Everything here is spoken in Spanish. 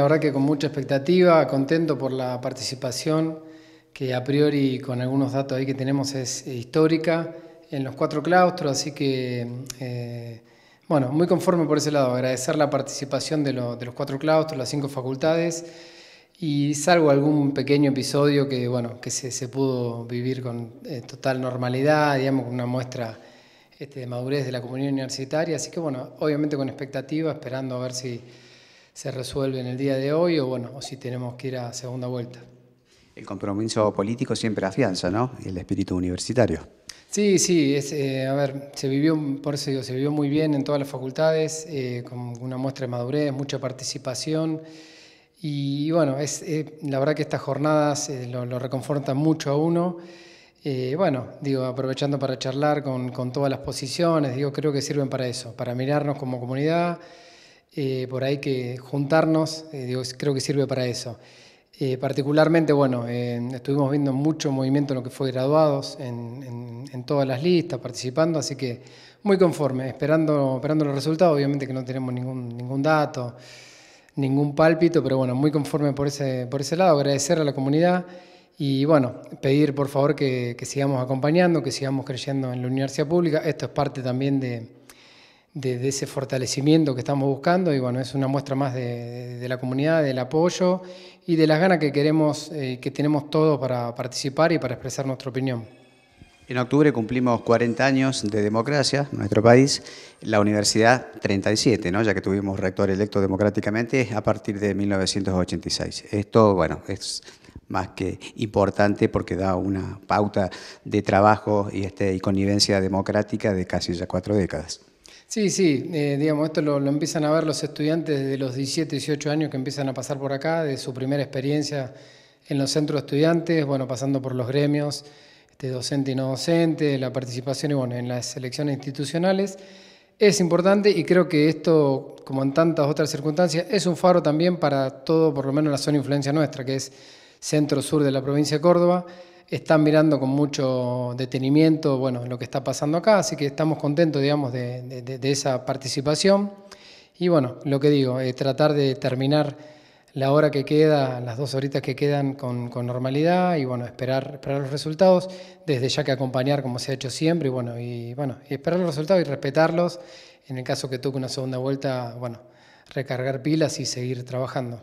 la verdad que con mucha expectativa, contento por la participación que a priori con algunos datos ahí que tenemos es eh, histórica en los cuatro claustros, así que eh, bueno, muy conforme por ese lado, agradecer la participación de, de, los cuatro claustros, las cinco facultades y salvo algún pequeño episodio que bueno, que se, se pudo vivir con eh, total normalidad, digamos, una muestra este, de madurez de la comunidad universitaria, así que bueno, obviamente con expectativa, esperando a ver si se resuelve en el día de hoy o bueno, o si tenemos que ir a segunda vuelta. El compromiso político siempre afianza, ¿no? El espíritu universitario. Sí, sí, es, eh, a ver, se vivió, por eso se vivió muy bien en todas las facultades, eh, con una muestra de madurez, mucha participación. Y, bueno, es, eh, la verdad que estas jornadas lo, reconfortan mucho a uno. bueno, digo, aprovechando para charlar con, con todas las posiciones, digo, creo que sirven para eso, para mirarnos como comunidad, eh, por ahí que juntarnos, eh, creo que sirve para eso. Eh, particularmente, bueno, estuvimos viendo mucho movimiento en lo que fue graduados, en, todas las listas, participando, así que muy conforme, esperando, esperando los resultados, obviamente que no tenemos ningún, ningún dato, ningún pálpito, pero bueno, muy conforme por ese, por ese lado, agradecer a la comunidad. Y bueno, pedir por favor que sigamos acompañando, que sigamos creyendo en la universidad pública. Esto es parte también de, de, ese fortalecimiento que estamos buscando y bueno, es una muestra más de, la comunidad, del apoyo y de las ganas que queremos, eh, que tenemos todos para participar y para expresar nuestra opinión. En octubre cumplimos 40 años de democracia en nuestro país, la universidad 37, ¿no? ya que tuvimos rector electo democráticamente a partir de 1986. Esto, bueno, es más que importante porque da una pauta de trabajo y, este, y connivencia democrática de casi ya cuatro décadas. Sí, sí, eh, digamos, esto lo, empiezan a ver los estudiantes de los 17, 18 años que empiezan a pasar por acá, de su primera experiencia en los centros estudiantes, bueno, pasando por los gremios, este, docente y no docente, la participación y en las elecciones institucionales. Es importante y creo que esto, como en tantas otras circunstancias, es un faro también para todo, por lo menos la zona de influencia nuestra, que es centro-sur de la provincia de Córdoba están mirando con mucho detenimiento bueno, lo que está pasando acá, así que estamos contentos digamos, de, esa participación. Y bueno, lo que digo, eh, tratar de terminar la hora que queda, las dos horitas que quedan con, normalidad y bueno, esperar, los resultados, desde ya que acompañar como se ha hecho siempre y bueno, y bueno, y esperar los resultados y respetarlos. En el caso que toque una segunda vuelta, bueno, recargar pilas y seguir trabajando.